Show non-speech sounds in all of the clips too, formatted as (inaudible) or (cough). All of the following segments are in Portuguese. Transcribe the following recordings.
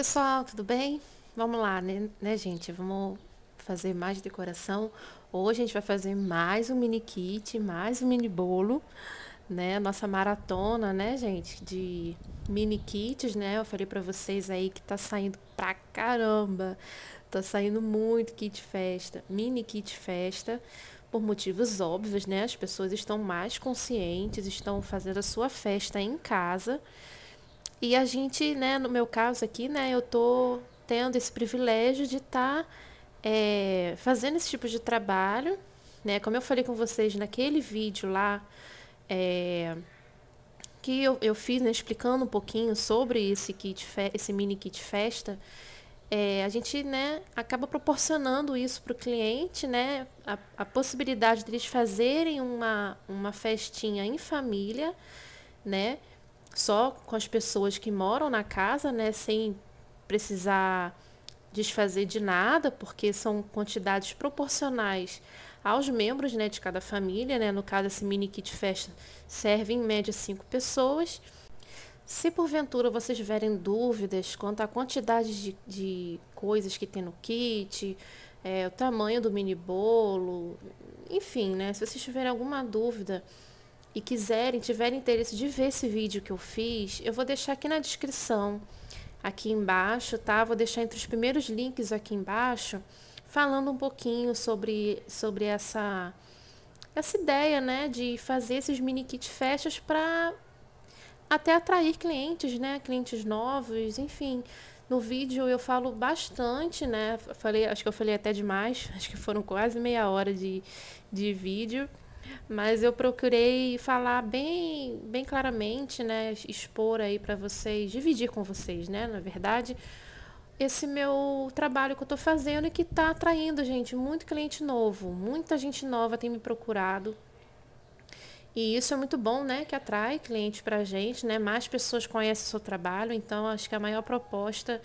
pessoal, tudo bem? Vamos lá, né, né, gente? Vamos fazer mais decoração. Hoje a gente vai fazer mais um mini kit, mais um mini bolo, né? Nossa maratona, né, gente? De mini kits, né? Eu falei pra vocês aí que tá saindo pra caramba. Tá saindo muito kit festa, mini kit festa por motivos óbvios, né? As pessoas estão mais conscientes, estão fazendo a sua festa em casa, e a gente, né, no meu caso aqui, né, eu tô tendo esse privilégio de estar tá, é, fazendo esse tipo de trabalho, né? Como eu falei com vocês naquele vídeo lá, é, que eu, eu fiz, né, explicando um pouquinho sobre esse kit, esse mini kit festa, é, a gente, né, acaba proporcionando isso para o cliente, né, a, a possibilidade deles fazerem uma, uma festinha em família, né, só com as pessoas que moram na casa, né, sem precisar desfazer de nada, porque são quantidades proporcionais aos membros né, de cada família. Né? No caso, esse mini kit festa serve em média cinco pessoas. Se porventura vocês tiverem dúvidas quanto à quantidade de, de coisas que tem no kit, é, o tamanho do mini bolo, enfim, né? Se vocês tiverem alguma dúvida, e quiserem, tiverem interesse de ver esse vídeo que eu fiz, eu vou deixar aqui na descrição, aqui embaixo, tá? Vou deixar entre os primeiros links aqui embaixo, falando um pouquinho sobre, sobre essa, essa ideia, né? De fazer esses mini kit festas para até atrair clientes, né? Clientes novos, enfim. No vídeo eu falo bastante, né? Falei, acho que eu falei até demais, (laughs) acho que foram quase meia hora de, de vídeo. Mas eu procurei falar bem, bem claramente, né, expor aí para vocês, dividir com vocês, né, na verdade, esse meu trabalho que eu estou fazendo e que está atraindo, gente, muito cliente novo. Muita gente nova tem me procurado. E isso é muito bom, né? Que atrai clientes para a gente, né? Mais pessoas conhecem o seu trabalho. Então, acho que a maior proposta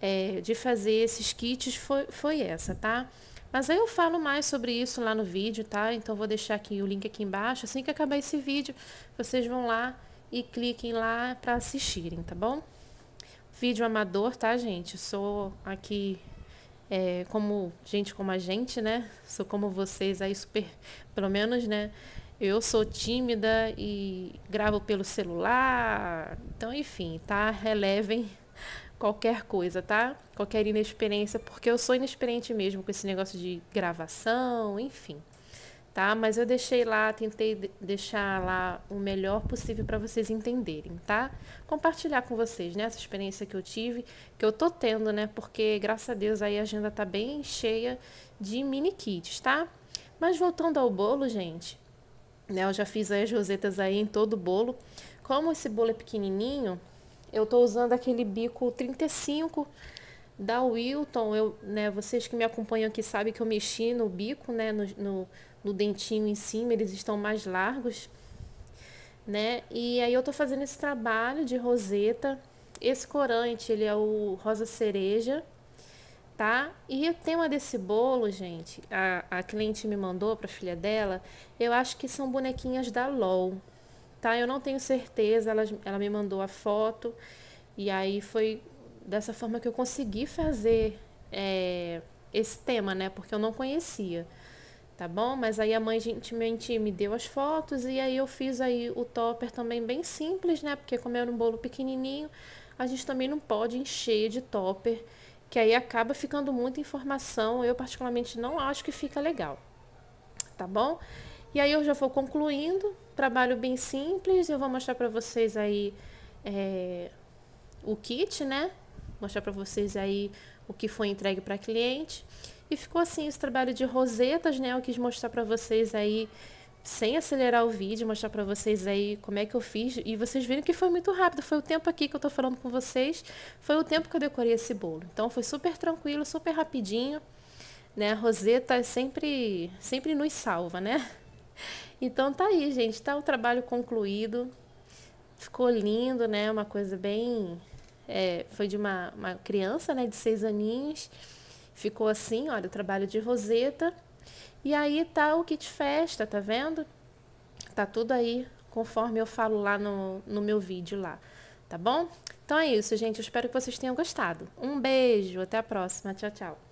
é, de fazer esses kits foi, foi essa, tá? Mas aí eu falo mais sobre isso lá no vídeo, tá? Então vou deixar aqui o link aqui embaixo. Assim que acabar esse vídeo, vocês vão lá e cliquem lá para assistirem, tá bom? Vídeo amador, tá, gente? Sou aqui é, como gente como a gente, né? Sou como vocês aí super, pelo menos, né? Eu sou tímida e gravo pelo celular. Então, enfim, tá? Relevem qualquer coisa, tá? Qualquer inexperiência, porque eu sou inexperiente mesmo com esse negócio de gravação, enfim. Tá? Mas eu deixei lá, tentei deixar lá o melhor possível para vocês entenderem, tá? Compartilhar com vocês, né, essa experiência que eu tive, que eu tô tendo, né? Porque graças a Deus aí a agenda tá bem cheia de mini kits, tá? Mas voltando ao bolo, gente, né? Eu já fiz as rosetas aí em todo o bolo. Como esse bolo é pequenininho, eu tô usando aquele bico 35 da Wilton. Eu, né, vocês que me acompanham aqui sabem que eu mexi no bico, né, no, no, no dentinho em cima, eles estão mais largos, né? E aí eu tô fazendo esse trabalho de roseta. Esse corante, ele é o rosa cereja, tá? E o tema desse bolo, gente, a, a cliente me mandou para a filha dela, eu acho que são bonequinhas da LOL tá? Eu não tenho certeza. Ela, ela me mandou a foto. E aí foi dessa forma que eu consegui fazer é, esse tema, né? Porque eu não conhecia, tá bom? Mas aí a mãe gentilmente me deu as fotos e aí eu fiz aí o topper também bem simples, né? Porque como era um bolo pequenininho, a gente também não pode encher de topper, que aí acaba ficando muita informação. Eu particularmente não acho que fica legal, tá bom? E aí eu já vou concluindo, trabalho bem simples, eu vou mostrar para vocês aí é, o kit, né? Mostrar para vocês aí o que foi entregue para cliente. E ficou assim esse trabalho de rosetas, né? Eu quis mostrar para vocês aí sem acelerar o vídeo, mostrar para vocês aí como é que eu fiz. E vocês viram que foi muito rápido, foi o tempo aqui que eu estou falando com vocês, foi o tempo que eu decorei esse bolo. Então foi super tranquilo, super rapidinho, né? A roseta sempre, sempre nos salva, né? Então tá aí, gente, tá o trabalho concluído. Ficou lindo, né? Uma coisa bem. É, foi de uma, uma criança, né? De seis aninhos. Ficou assim, olha, o trabalho de roseta. E aí tá o kit festa, tá vendo? Tá tudo aí, conforme eu falo lá no, no meu vídeo lá, tá bom? Então é isso, gente. Eu espero que vocês tenham gostado. Um beijo, até a próxima. Tchau, tchau.